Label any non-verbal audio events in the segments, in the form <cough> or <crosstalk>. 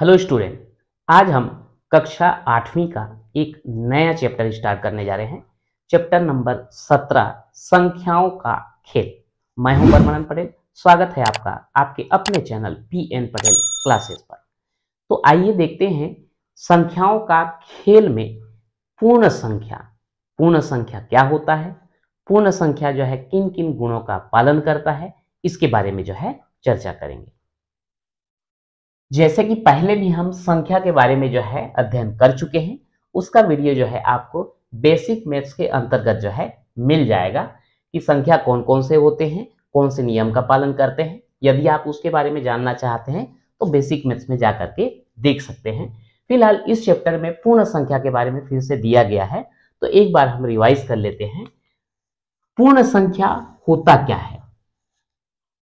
hello student आज हम कक्षा आठवीं का एक नया चैप्टर स्टार्ट करने जा रहे हैं चैप्टर नंबर सत्रह संख्याओं का खेल मैं हूं परमानंद पटेल स्वागत है आपका आपके अपने channel P N Patel classes पर तो आइए देखते हैं संख्याओं का खेल में पूर्ण संख्या पूर्ण संख्या क्या होता है पूर्ण संख्या जो है किन किन गुणों का पालन करता है इसके बारे में जो है चर्चा करेंगे जैसे कि पहले भी हम संख्या के बारे में जो है अध्ययन कर चुके हैं उसका वीडियो जो है आपको बेसिक मैथ्स के अंतर्गत जो है मिल जाएगा कि संख्या कौन कौन से होते हैं कौन से नियम का पालन करते हैं यदि आप उसके बारे में जानना चाहते हैं तो बेसिक मैथ्स में जा करके देख सकते हैं फिलहाल इस चैप्टर में पूर्ण संख्या के बारे में फिर से दिया गया है तो एक बार हम रिवाइज कर लेते हैं पूर्ण संख्या होता क्या है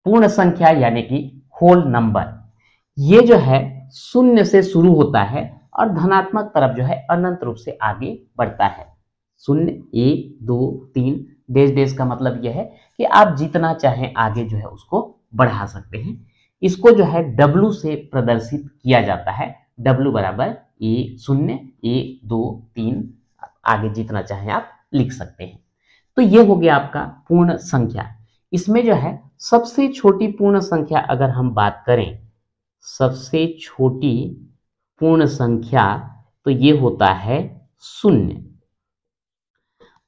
पूर्ण संख्या यानी कि होल नंबर ये जो है शून्य से शुरू होता है और धनात्मक तरफ जो है अनंत रूप से आगे बढ़ता है शून्य एक दो तीन डेज डेज का मतलब यह है कि आप जितना चाहें आगे जो है उसको बढ़ा सकते हैं इसको जो है W से प्रदर्शित किया जाता है W बराबर ए शून्य ए दो तीन आगे जितना चाहें आप लिख सकते हैं तो ये हो गया आपका पूर्ण संख्या इसमें जो है सबसे छोटी पूर्ण संख्या अगर हम बात करें सबसे छोटी पूर्ण संख्या तो ये होता है शून्य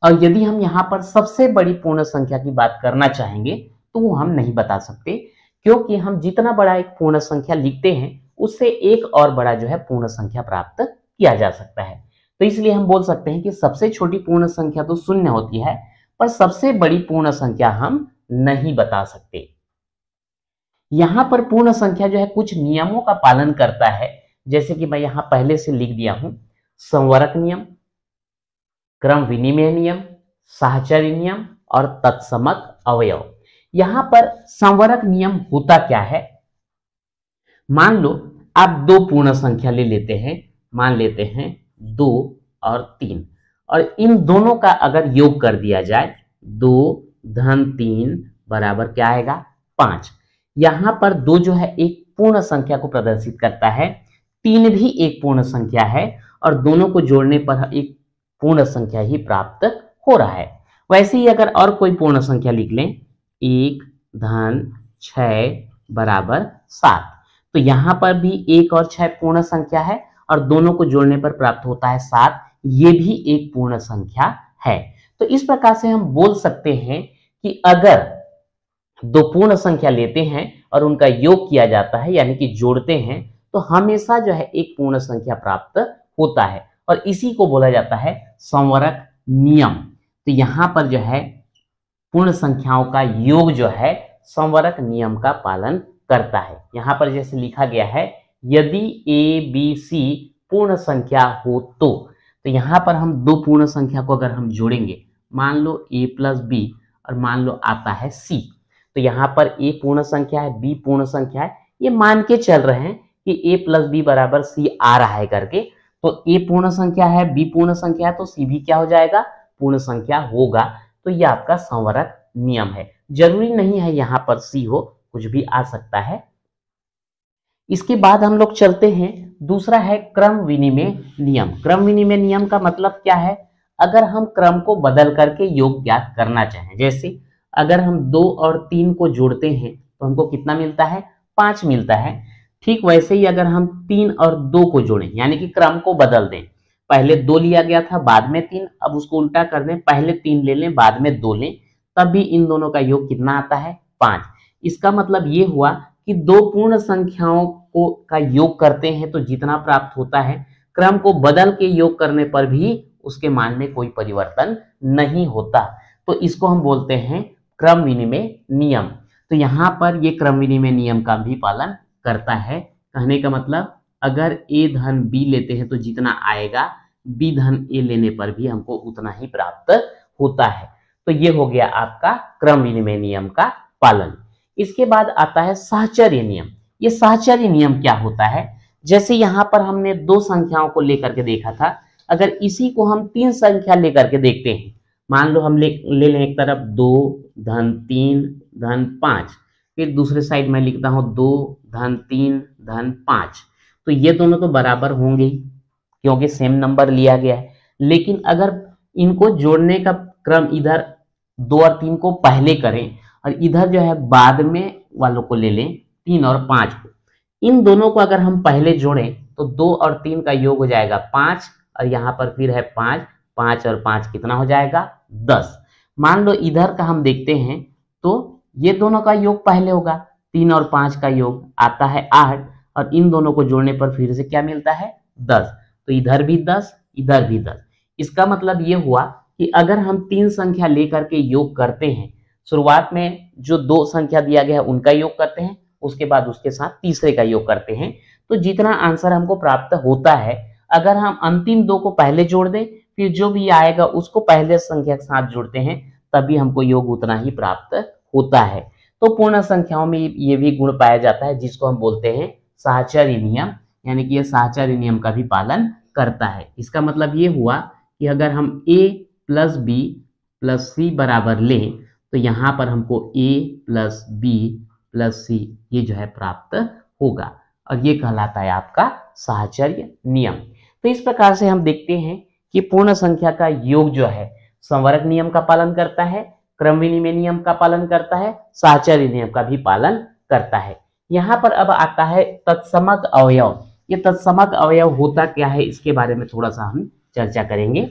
और यदि हम यहाँ पर सबसे बड़ी पूर्ण संख्या की बात करना चाहेंगे तो वो हम नहीं बता सकते क्योंकि हम जितना बड़ा एक पूर्ण संख्या लिखते हैं उससे एक और बड़ा जो है पूर्ण संख्या प्राप्त किया जा सकता है तो इसलिए हम बोल सकते हैं कि सबसे छोटी पूर्ण संख्या तो शून्य होती है पर सबसे बड़ी पूर्ण संख्या हम नहीं बता सकते यहां पर पूर्ण संख्या जो है कुछ नियमों का पालन करता है जैसे कि मैं यहां पहले से लिख दिया हूं संवरक नियम क्रम विनिमय नियम साहचर्य नियम और तत्समक अवयव यहां पर संवरक नियम होता क्या है मान लो आप दो पूर्ण संख्या ले लेते हैं मान लेते हैं दो और तीन और इन दोनों का अगर योग कर दिया जाए दो धन तीन बराबर क्या आएगा पांच यहां पर दो जो है एक पूर्ण संख्या को प्रदर्शित करता है तीन भी एक पूर्ण संख्या है और दोनों को जोड़ने पर एक पूर्ण संख्या ही प्राप्त हो रहा है वैसे ही अगर और कोई पूर्ण संख्या लिख लें एक धन छ बराबर सात तो यहां पर भी एक और छह पूर्ण संख्या है और दोनों को जोड़ने पर प्राप्त होता है सात ये भी एक पूर्ण संख्या है तो इस प्रकार से हम बोल सकते हैं कि अगर दो पूर्ण संख्या लेते हैं और उनका योग किया जाता है यानी कि जोड़ते हैं तो हमेशा जो है एक पूर्ण संख्या प्राप्त होता है और इसी को बोला जाता है संवरक नियम तो यहाँ पर जो है पूर्ण संख्याओं का योग जो है संवरक नियम का पालन करता है यहाँ पर जैसे लिखा गया है यदि ए बी सी पूर्ण संख्या हो तो तो यहाँ पर हम दो पूर्ण संख्या को अगर हम जोड़ेंगे मान लो ए प्लस बी और मान लो आता है सी तो यहाँ पर ए पूर्ण संख्या है बी पूर्ण संख्या है ये मान के चल रहे हैं कि ए प्लस बी बराबर सी आ रहा है करके तो ए पूर्ण संख्या है बी पूर्ण संख्या है तो सी भी क्या हो जाएगा पूर्ण संख्या होगा तो ये आपका संवरक नियम है जरूरी नहीं है यहाँ पर सी हो कुछ भी आ सकता है इसके बाद हम लोग चलते हैं दूसरा है क्रम विनिमय नियम क्रम विनिमय नियम का मतलब क्या है अगर हम क्रम को बदल करके योग ज्ञात करना चाहें जैसे अगर हम दो और तीन को जोड़ते हैं तो हमको कितना मिलता है पांच मिलता है ठीक वैसे ही अगर हम तीन और दो को जोड़ें यानी कि क्रम को बदल दें पहले दो लिया गया था बाद में तीन अब उसको उल्टा कर दें पहले तीन ले लें बाद में दो लें तब भी इन दोनों का योग कितना आता है पांच इसका मतलब ये हुआ कि दो पूर्ण संख्याओं को का योग करते हैं तो जितना प्राप्त होता है क्रम को बदल के योग करने पर भी उसके मान में कोई परिवर्तन नहीं होता तो इसको हम बोलते हैं क्रम विनिमय नियम तो यहाँ पर ये क्रम विनिमय नियम का भी पालन करता है कहने का मतलब अगर ए धन बी लेते हैं तो जितना आएगा बी धन ए लेने पर भी हमको उतना ही प्राप्त होता है तो ये हो गया आपका क्रम विनिमय नियम का पालन इसके बाद आता है साहचर्य नियम ये साहचर्य नियम क्या होता है जैसे यहां पर हमने दो संख्याओं को लेकर के देखा था अगर इसी को हम तीन संख्या लेकर के देखते हैं मान लो हम ले ले लें एक तरफ दो धन तीन धन पाँच फिर दूसरे साइड में लिखता हूँ दो धन तीन धन पाँच तो ये दोनों तो बराबर होंगे क्योंकि सेम नंबर लिया गया है लेकिन अगर इनको जोड़ने का क्रम इधर दो और तीन को पहले करें और इधर जो है बाद में वालों को ले लें तीन और पाँच को इन दोनों को अगर हम पहले जोड़ें तो दो और तीन का योग हो जाएगा पाँच और यहाँ पर फिर है पाँच पाँच और पाँच कितना हो जाएगा दस मान लो इधर का हम देखते हैं तो ये दोनों का योग पहले होगा तीन और पांच का योग आता है आठ और इन दोनों को जोड़ने पर फिर से क्या मिलता है दस तो इधर भी दस इधर भी दस इसका मतलब ये हुआ कि अगर हम तीन संख्या लेकर के योग करते हैं शुरुआत में जो दो संख्या दिया गया है उनका योग करते हैं उसके बाद उसके साथ तीसरे का योग करते हैं तो जितना आंसर हमको प्राप्त होता है अगर हम अंतिम दो को पहले जोड़ दें फिर जो भी आएगा उसको पहले संख्या के साथ जुड़ते हैं तभी हमको योग उतना ही प्राप्त होता है तो पूर्ण संख्याओं में ये भी गुण पाया जाता है जिसको हम बोलते हैं साहचर्य नियम यानी कि यह साहचर्य नियम का भी पालन करता है इसका मतलब ये हुआ कि अगर हम A plus B plus C बराबर ले तो यहाँ पर हमको A plus B plus C ये जो है प्राप्त होगा और ये कहलाता है आपका साहचर्य नियम तो इस प्रकार से हम देखते हैं कि पूर्ण संख्या का योग जो है संवरक नियम का पालन करता है क्रम विनिमय नियम का पालन करता है साहचर्य नियम का भी पालन करता है यहाँ पर अब आता है तत्समक अवयव ये तत्समक अवयव होता क्या है इसके बारे में थोड़ा सा हम चर्चा करेंगे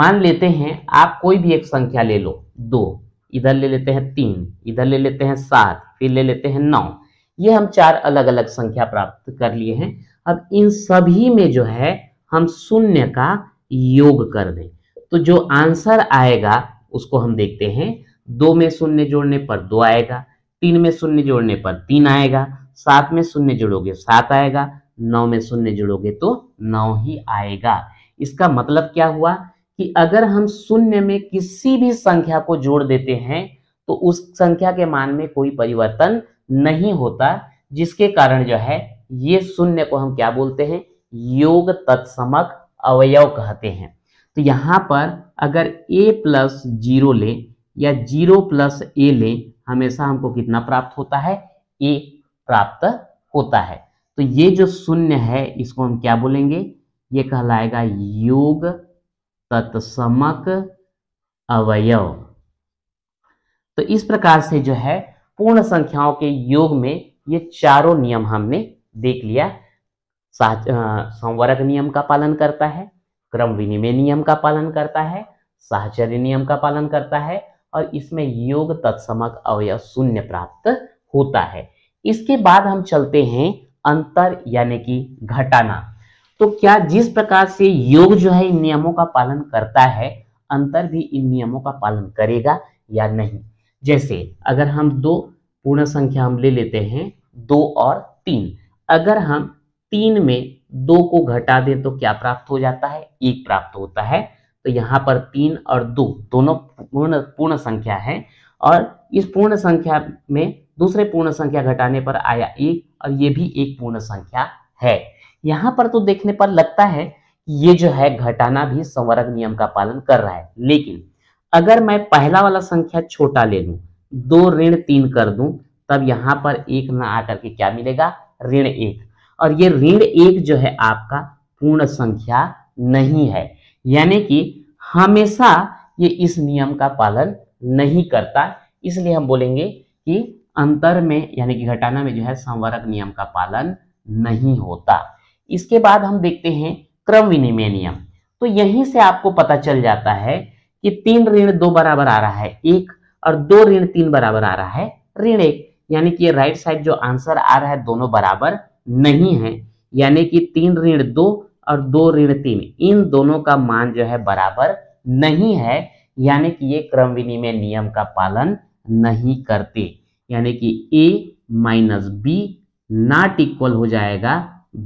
मान लेते हैं आप कोई भी एक संख्या ले लो दो इधर ले लेते हैं तीन इधर ले लेते हैं सात फिर ले लेते हैं नौ ये हम चार अलग अलग संख्या प्राप्त कर लिए हैं अब इन सभी में जो है हम शून्य का योग कर दें तो जो आंसर आएगा उसको हम देखते हैं दो में शून्य जोड़ने पर दो आएगा तीन में शून्य जोड़ने पर तीन आएगा सात में शून्य जोड़ोगे सात आएगा नौ में शून्य जोड़ोगे तो नौ ही आएगा इसका मतलब क्या हुआ कि अगर हम शून्य में किसी भी संख्या को जोड़ देते हैं तो उस संख्या के मान में कोई परिवर्तन नहीं होता जिसके कारण जो है ये शून्य को हम क्या बोलते हैं योग तत्समक अवयव कहते हैं तो यहाँ पर अगर ए प्लस जीरो ले या जीरो प्लस ए ले हमेशा हमको कितना प्राप्त होता है ए प्राप्त होता है तो ये जो शून्य है इसको हम क्या बोलेंगे ये कहलाएगा योग तत्समक अवयव तो इस प्रकार से जो है पूर्ण संख्याओं के योग में ये चारों नियम हमने देख लिया संवरक नियम का पालन करता है क्रम विनिमय नियम का पालन करता है साहचर्य नियम का पालन करता है और इसमें योग तत्समक अवय शून्य प्राप्त होता है इसके बाद हम चलते हैं अंतर यानी कि घटाना तो क्या जिस प्रकार से योग जो है इन नियमों का पालन करता है अंतर भी इन नियमों का पालन करेगा या नहीं जैसे अगर हम दो पूर्ण संख्या हम ले लेते हैं दो और तीन अगर हम तीन में दो को घटा दे तो क्या प्राप्त हो जाता है एक प्राप्त होता है तो यहाँ पर तीन और दो दोनों पूर्ण पूर्ण संख्या है और इस पूर्ण संख्या में दूसरे पूर्ण संख्या घटाने पर आया एक और ये भी एक पूर्ण संख्या है यहाँ पर तो देखने पर लगता है कि ये जो है घटाना भी संवर्ग नियम का पालन कर रहा है लेकिन अगर मैं पहला वाला संख्या छोटा ले लू दो ऋण तीन कर दूं तब यहाँ पर एक ना आकर के क्या मिलेगा ऋण एक और ये ऋण एक जो है आपका पूर्ण संख्या नहीं है यानी कि हमेशा ये इस नियम का पालन नहीं करता इसलिए हम बोलेंगे कि अंतर में यानी कि घटाना में जो है संवरक नियम का पालन नहीं होता इसके बाद हम देखते हैं क्रम विनिमय नियम तो यहीं से आपको पता चल जाता है कि तीन ऋण दो बराबर आ रहा है एक और दो ऋण तीन बराबर आ रहा है ऋण एक यानी कि राइट साइड जो आंसर आ रहा है दोनों बराबर नहीं है यानी कि तीन ऋण दो और दो ऋण तीन इन दोनों का मान जो है बराबर नहीं है यानी कि ये क्रम विनिमय नियम का पालन नहीं करते यानी कि A minus B not equal हो जाएगा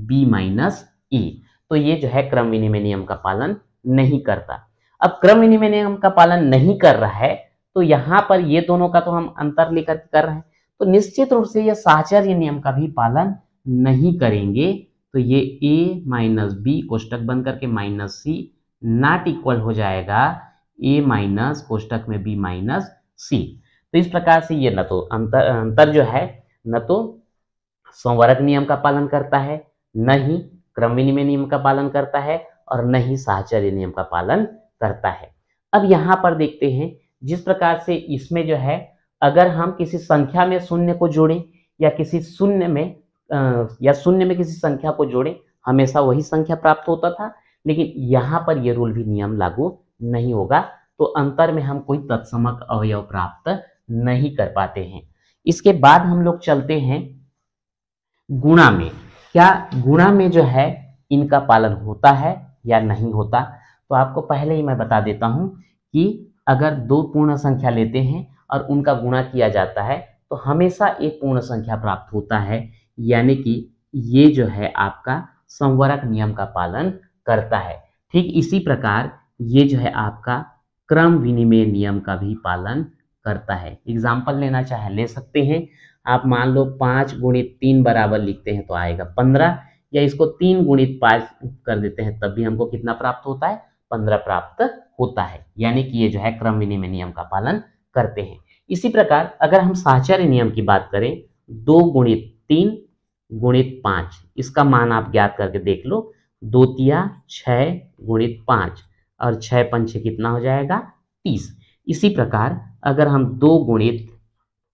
बी माइनस ई तो ये जो है क्रम विनिमय नियम का पालन नहीं करता अब क्रम विनिमय नियम का पालन नहीं कर रहा है तो यहां पर ये दोनों का तो हम अंतर लेकर कर रहे हैं तो निश्चित रूप से यह साहचर्य नियम का भी पालन नहीं करेंगे तो ये a माइनस बी कोष्टक बन करके माइनस सी नाट इक्वल हो जाएगा a माइनस कोष्टक में b माइनस सी तो इस प्रकार से ये न तो अंतर अंतर जो है न तो संवरक नियम का पालन करता है न ही क्रम विनिमय नियम का पालन करता है और न ही साहचर्य नियम का पालन करता है अब यहाँ पर देखते हैं जिस प्रकार से इसमें जो है अगर हम किसी संख्या में शून्य को जोड़ें या किसी शून्य में या शून्य में किसी संख्या को जोड़ें हमेशा वही संख्या प्राप्त होता था लेकिन यहाँ पर यह रूल भी नियम लागू नहीं होगा तो अंतर में हम कोई तत्समक अवयव प्राप्त नहीं कर पाते हैं इसके बाद हम लोग चलते हैं गुणा में क्या गुणा में जो है इनका पालन होता है या नहीं होता तो आपको पहले ही मैं बता देता हूं कि अगर दो पूर्ण संख्या लेते हैं और उनका गुणा किया जाता है तो हमेशा एक पूर्ण संख्या प्राप्त होता है यानी कि ये जो है आपका संवरक नियम का पालन करता है ठीक इसी प्रकार ये जो है आपका क्रम विनिमय नियम का भी पालन करता है एग्जाम्पल लेना चाहे ले सकते हैं आप मान लो पाँच गुणित तीन बराबर लिखते हैं तो आएगा पंद्रह या इसको तीन गुणित पाँच कर देते हैं तब भी हमको कितना प्राप्त होता है पंद्रह प्राप्त होता है यानी कि ये जो है क्रम विनिमय नियम का पालन करते हैं इसी प्रकार अगर हम साचार्य नियम की बात करें दो गुणित तीन गुणित पाँच इसका मान आप ज्ञात करके देख लो दो तिया छः गुणित पाँच और छः पंचे कितना हो जाएगा तीस इसी प्रकार अगर हम दो गुणित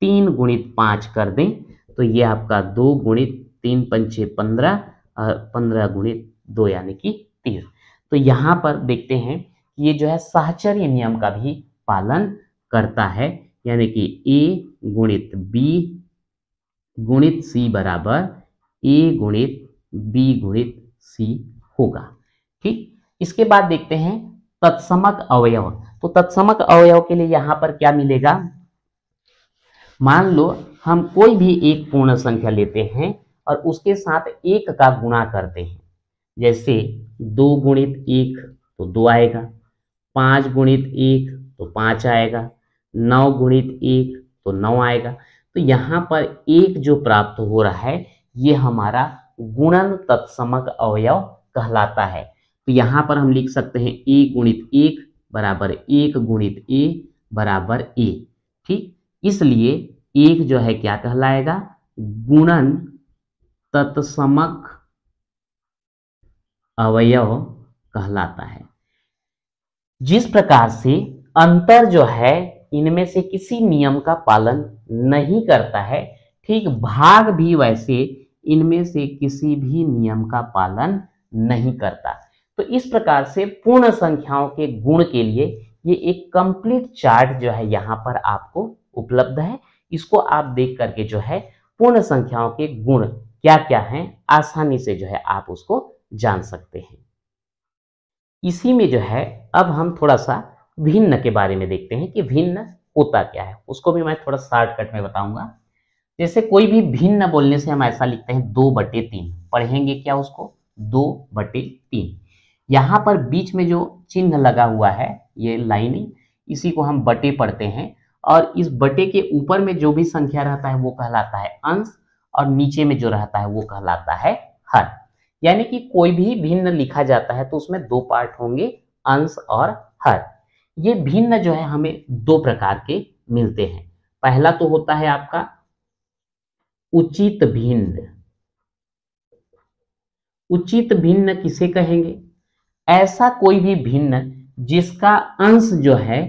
तीन गुणित पाँच कर दें तो ये आपका दो गुणित तीन पंचे पंद्रह और पंद्रह गुणित दो यानी कि तीस तो यहाँ पर देखते हैं कि ये जो है साहचर्य नियम का भी पालन करता है यानी कि ए गुणित बी गुणित सी बराबर ए गुणित बी गुणित सी होगा ठीक इसके बाद देखते हैं तत्समक अवयव तो तत्समक अवयव के लिए यहां पर क्या मिलेगा मान लो हम कोई भी एक पूर्ण संख्या लेते हैं और उसके साथ एक का गुणा करते हैं जैसे दो गुणित एक तो दो आएगा पांच गुणित एक तो पांच आएगा नौ गुणित एक तो नौ आएगा तो यहाँ पर एक जो प्राप्त हो रहा है ये हमारा गुणन तत्समक अवयव कहलाता है तो यहाँ पर हम लिख सकते हैं ए गुणित एक बराबर एक गुणित ए बराबर ए ठीक इसलिए एक जो है क्या कहलाएगा गुणन तत्समक अवयव कहलाता है जिस प्रकार से अंतर जो है इनमें से किसी नियम का पालन नहीं करता है ठीक भाग भी वैसे इनमें से किसी भी नियम का पालन नहीं करता तो इस प्रकार से पूर्ण संख्याओं के गुण के लिए ये एक कंप्लीट चार्ट जो है यहाँ पर आपको उपलब्ध है इसको आप देख करके जो है पूर्ण संख्याओं के गुण क्या क्या हैं आसानी से जो है आप उसको जान सकते हैं इसी में जो है अब हम थोड़ा सा भिन्न के बारे में देखते हैं कि भिन्न होता क्या है उसको भी मैं थोड़ा शॉर्टकट में बताऊंगा जैसे कोई भी भिन्न बोलने से हम ऐसा लिखते हैं दो बटे तीन पढ़ेंगे क्या उसको दो बटे तीन यहां पर बीच में जो चिन्ह लगा हुआ है ये लाइन इसी को हम बटे पढ़ते हैं और इस बटे के ऊपर में जो भी संख्या रहता है वो कहलाता है अंश और नीचे में जो रहता है वो कहलाता है हर यानी कि कोई भी भिन्न लिखा जाता है तो उसमें दो पार्ट होंगे अंश और हर ये भिन्न जो है हमें दो प्रकार के मिलते हैं पहला तो होता है आपका उचित भिन्न उचित भिन्न किसे कहेंगे ऐसा कोई भी भिन्न जिसका अंश जो है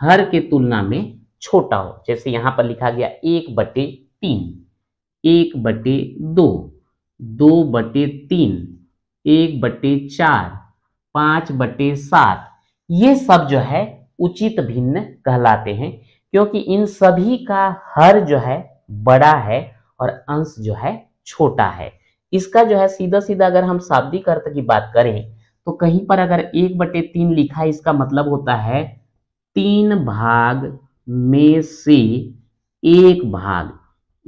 हर के तुलना में छोटा हो जैसे यहां पर लिखा गया एक बटे तीन एक बटे दो दो बटे तीन एक बटे चार पांच बटे सात ये सब जो है उचित भिन्न कहलाते हैं क्योंकि इन सभी का हर जो है बड़ा है और अंश जो है छोटा है इसका जो है सीधा सीधा अगर हम शाब्दिक अर्थ की बात करें तो कहीं पर अगर एक बटे तीन लिखा है इसका मतलब होता है तीन भाग में से एक भाग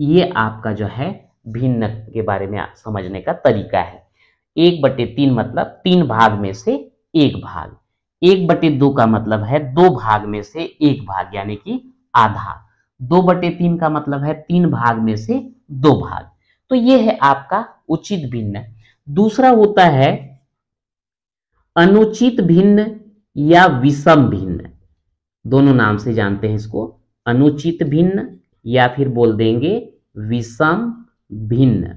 ये आपका जो है भिन्न के बारे में समझने का तरीका है एक बटे तीन मतलब तीन भाग में से एक भाग एक बटे दो का मतलब है दो भाग में से एक भाग यानी कि आधा दो बटे तीन का मतलब है तीन भाग में से दो भाग तो ये है आपका उचित भिन्न दूसरा होता है अनुचित भिन्न या विषम भिन्न दोनों नाम से जानते हैं इसको अनुचित भिन्न या फिर बोल देंगे विषम भिन्न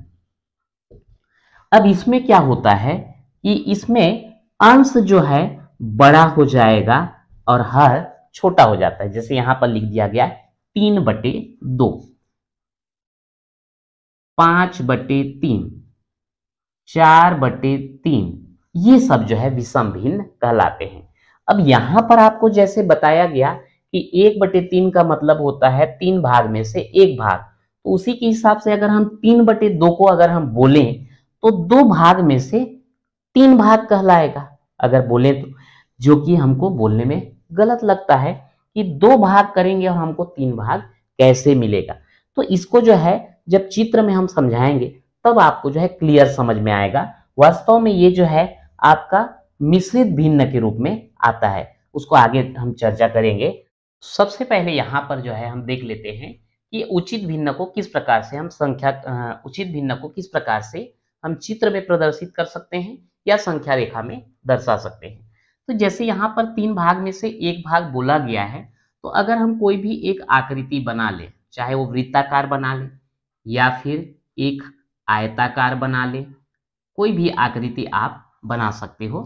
अब इसमें क्या होता है कि इसमें अंश जो है बड़ा हो जाएगा और हर छोटा हो जाता है जैसे यहां पर लिख दिया गया तीन बटे दो पांच बटे तीन चार बटे तीन ये सब जो है विषम भिन्न कहलाते हैं अब यहां पर आपको जैसे बताया गया कि एक बटे तीन का मतलब होता है तीन भाग में से एक भाग तो उसी के हिसाब से अगर हम तीन बटे दो को अगर हम बोले तो दो भाग में से तीन भाग कहलाएगा अगर बोले तो जो कि हमको बोलने में गलत लगता है कि दो भाग करेंगे और हमको तीन भाग कैसे मिलेगा तो इसको जो है जब चित्र में हम समझाएंगे तब आपको जो है क्लियर समझ में आएगा वास्तव में ये जो है आपका मिश्रित भिन्न के रूप में आता है उसको आगे हम चर्चा करेंगे सबसे पहले यहाँ पर जो है हम देख लेते हैं कि उचित भिन्न को किस प्रकार से हम संख्या उचित भिन्न को किस प्रकार से हम चित्र में प्रदर्शित कर सकते हैं या संख्या रेखा में दर्शा सकते हैं तो जैसे यहाँ पर तीन भाग में से एक भाग बोला गया है तो अगर हम कोई भी एक आकृति बना ले चाहे वो वृत्ताकार बना ले या फिर एक आयताकार बना ले कोई भी आकृति आप बना सकते हो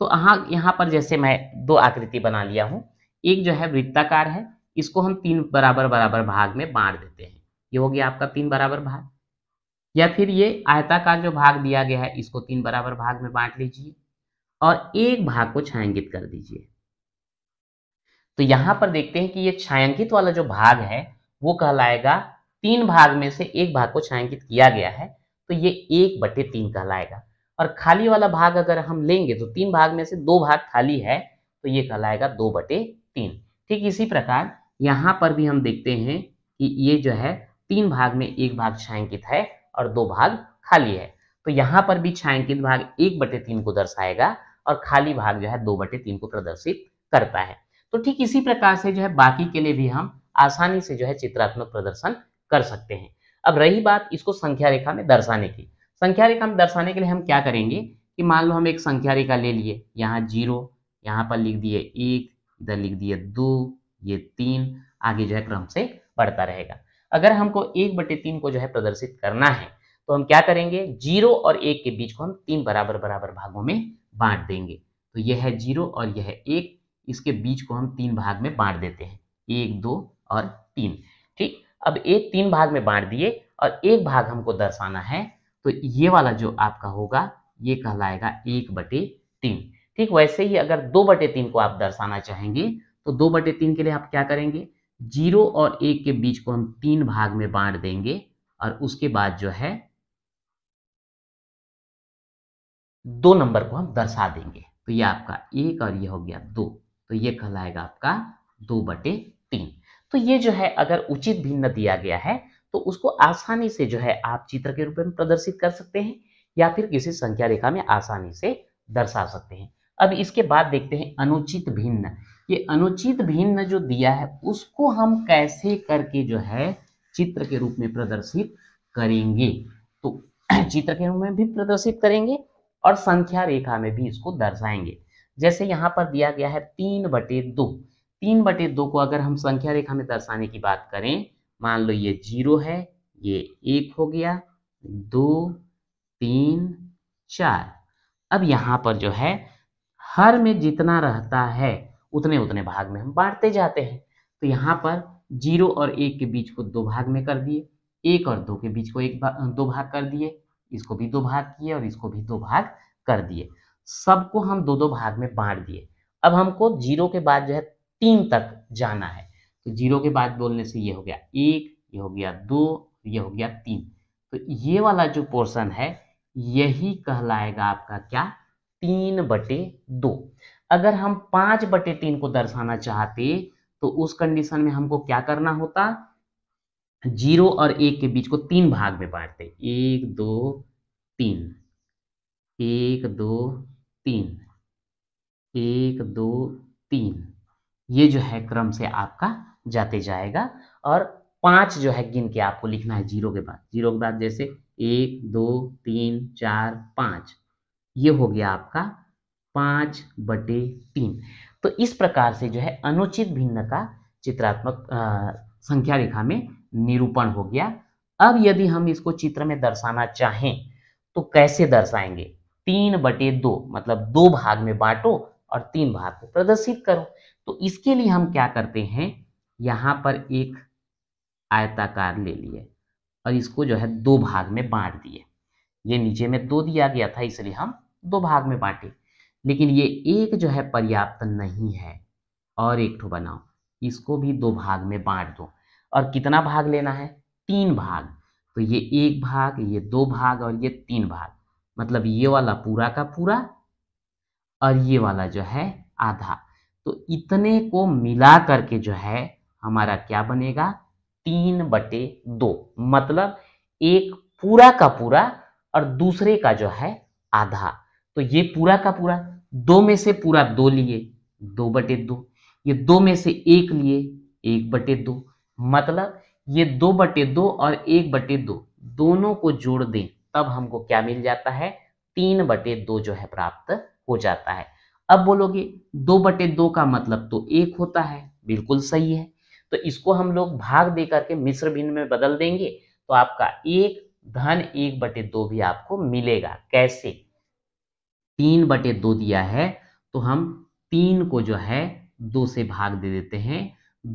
तो यहाँ यहाँ पर जैसे मैं दो आकृति बना लिया हूँ एक जो है वृत्ताकार है इसको हम तीन बराबर बराबर भाग में बांट देते हैं ये हो गया आपका तीन बराबर भाग या फिर ये आयताकार जो भाग दिया गया है इसको तीन बराबर भाग में बांट लीजिए और एक भाग को छायांकित कर दीजिए तो यहां पर देखते हैं कि ये छायांकित वाला जो भाग है वो कहलाएगा तीन भाग में से एक भाग को छायांकित किया गया है तो ये एक बटे तीन कहलाएगा और खाली वाला भाग अगर हम लेंगे तो तीन भाग में से दो भाग खाली है तो ये कहलाएगा दो बटे तीन ठीक इसी प्रकार यहाँ पर भी हम देखते हैं कि ये जो है तीन भाग में एक भाग छायांकित है और दो भाग खाली है तो यहाँ पर भी छायांकित भाग एक बटे तीन को दर्शाएगा और खाली भाग जो है दो बटे तीन को प्रदर्शित करता है तो ठीक इसी प्रकार से जो है बाकी के लिए भी हम आसानी से जो है चित्रात्मक प्रदर्शन कर सकते हैं अब रही बात इसको संख्या रेखा में दर्शाने की संख्या रेखा में दर्शाने के लिए हम क्या करेंगे कि मान लो हम एक संख्या रेखा ले लिए यहाँ जीरो यहाँ पर लिख दिए एक इधर लिख दिए दो ये तीन आगे जो है क्रम से बढ़ता रहेगा अगर हमको एक बटे तीन को जो है प्रदर्शित करना है तो हम क्या करेंगे जीरो और एक के बीच को हम तीन बराबर बराबर भागों में बांट देंगे तो यह है जीरो और यह एक इसके बीच को हम तीन भाग में बांट देते हैं एक दो और तीन ठीक अब एक तीन भाग में बांट दिए और एक भाग हमको दर्शाना है तो ये वाला जो आपका होगा ये कहलाएगा एक बटे तीन ठीक वैसे ही अगर दो बटे तीन को आप दर्शाना चाहेंगे तो दो बटे तीन के लिए आप क्या करेंगे जीरो और एक के बीच को हम तीन भाग में बांट देंगे और उसके बाद जो है दो नंबर को हम दर्शा देंगे तो ये आपका एक और ये हो गया दो तो ये कहलाएगा आपका दो बटे तीन तो ये जो है अगर उचित भिन्न दिया गया है तो उसको आसानी से जो है आप चित्र के रूप में प्रदर्शित कर सकते हैं या फिर किसी संख्या रेखा में आसानी से दर्शा सकते हैं अब इसके बाद देखते हैं अनुचित भिन्न ये अनुचित भिन्न जो दिया है उसको हम कैसे करके जो है चित्र के रूप में प्रदर्शित करेंगे तो <clears throat> चित्र के रूप में भी प्रदर्शित करेंगे और संख्या रेखा में भी इसको दर्शाएंगे जैसे यहाँ पर दिया गया है तीन बटे दो तीन बटे दो को अगर हम संख्या रेखा में दर्शाने की बात करें मान लो ये जीरो है ये एक हो गया दो तीन चार अब यहाँ पर जो है हर में जितना रहता है उतने उतने भाग में हम बांटते जाते हैं तो यहाँ पर जीरो और एक के बीच को दो भाग में कर दिए एक और दो के बीच को एक भाग दो भाग कर दिए इसको भी दो भाग किए और इसको भी दो भाग कर दिए सबको हम दो दो भाग में बांट दिए अब हमको जीरो के बाद जो है तीन तक जाना है तो जीरो के बाद बोलने से ये हो गया एक ये हो गया दो ये हो गया तीन तो ये वाला जो पोर्शन है यही कहलाएगा आपका क्या तीन बटे दो अगर हम पांच बटे तीन को दर्शाना चाहते तो उस कंडीशन में हमको क्या करना होता जीरो और एक के बीच को तीन भाग में बांटते एक दो तीन एक दो तीन एक दो तीन ये जो है क्रम से आपका जाते जाएगा और पांच जो है गिन के आपको लिखना है जीरो के बाद जीरो के बाद जैसे एक दो तीन चार पाँच ये हो गया आपका पांच बटे तीन तो इस प्रकार से जो है अनुचित भिन्न का चित्रात्मक संख्या रेखा में निरूपण हो गया अब यदि हम इसको चित्र में दर्शाना चाहें तो कैसे दर्शाएंगे तीन बटे दो मतलब दो भाग में बांटो और तीन भाग को प्रदर्शित करो तो इसके लिए हम क्या करते हैं यहां पर एक आयताकार ले लिए और इसको जो है दो भाग में बांट दिए ये नीचे में दो दिया गया था इसलिए हम दो भाग में बांटे लेकिन ये एक जो है पर्याप्त नहीं है और एक ठो बनाओ इसको भी दो भाग में बांट दो और कितना भाग लेना है तीन भाग तो ये एक भाग ये दो भाग और ये तीन भाग मतलब ये वाला पूरा का पूरा और ये वाला जो है आधा तो इतने को मिला करके जो है हमारा क्या बनेगा तीन बटे दो मतलब एक पूरा का पूरा और दूसरे का जो है आधा तो ये पूरा का पूरा दो में से पूरा दो लिए दो बटे दो ये दो में से एक लिए एक बटे दो मतलब ये दो बटे दो और एक बटे दो दोनों को जोड़ दें तब हमको क्या मिल जाता है तीन बटे दो जो है प्राप्त हो जाता है अब बोलोगे दो बटे दो का मतलब तो एक होता है बिल्कुल सही है तो इसको हम लोग भाग दे करके मिश्र भिन्न में बदल देंगे तो आपका एक धन एक बटे दो भी आपको मिलेगा कैसे तीन बटे दो दिया है तो हम तीन को जो है दो से भाग दे देते हैं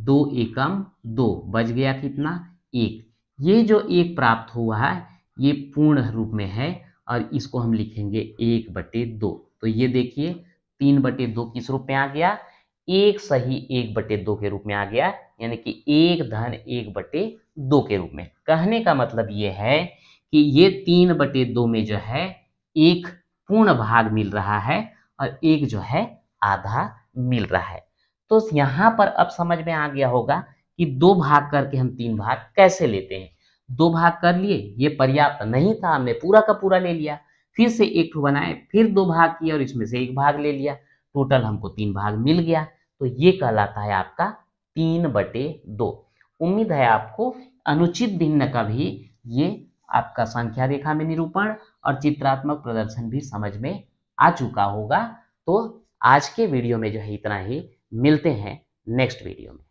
दो एकम दो बच गया कितना एक ये जो एक प्राप्त हुआ है ये पूर्ण रूप में है और इसको हम लिखेंगे एक बटे दो तो ये देखिए तीन बटे दो किस रूप में आ गया एक सही एक बटे दो के रूप में आ गया यानी कि एक धन एक बटे दो के रूप में कहने का मतलब ये है कि ये तीन बटे दो में जो है एक पूर्ण भाग मिल रहा है और एक जो है आधा मिल रहा है तो यहां पर अब समझ में आ गया होगा कि दो भाग करके हम तीन भाग कैसे लेते हैं दो भाग कर लिए ये पर्याप्त नहीं था हमने पूरा का पूरा ले लिया फिर से एक बनाए फिर दो भाग किए और इसमें से एक भाग ले लिया टोटल हमको तीन भाग मिल गया तो ये कहलाता है आपका तीन बटे दो उम्मीद है आपको अनुचित भिन्न का भी ये आपका संख्या रेखा में निरूपण और चित्रात्मक प्रदर्शन भी समझ में आ चुका होगा तो आज के वीडियो में जो है इतना ही मिलते हैं नेक्स्ट वीडियो में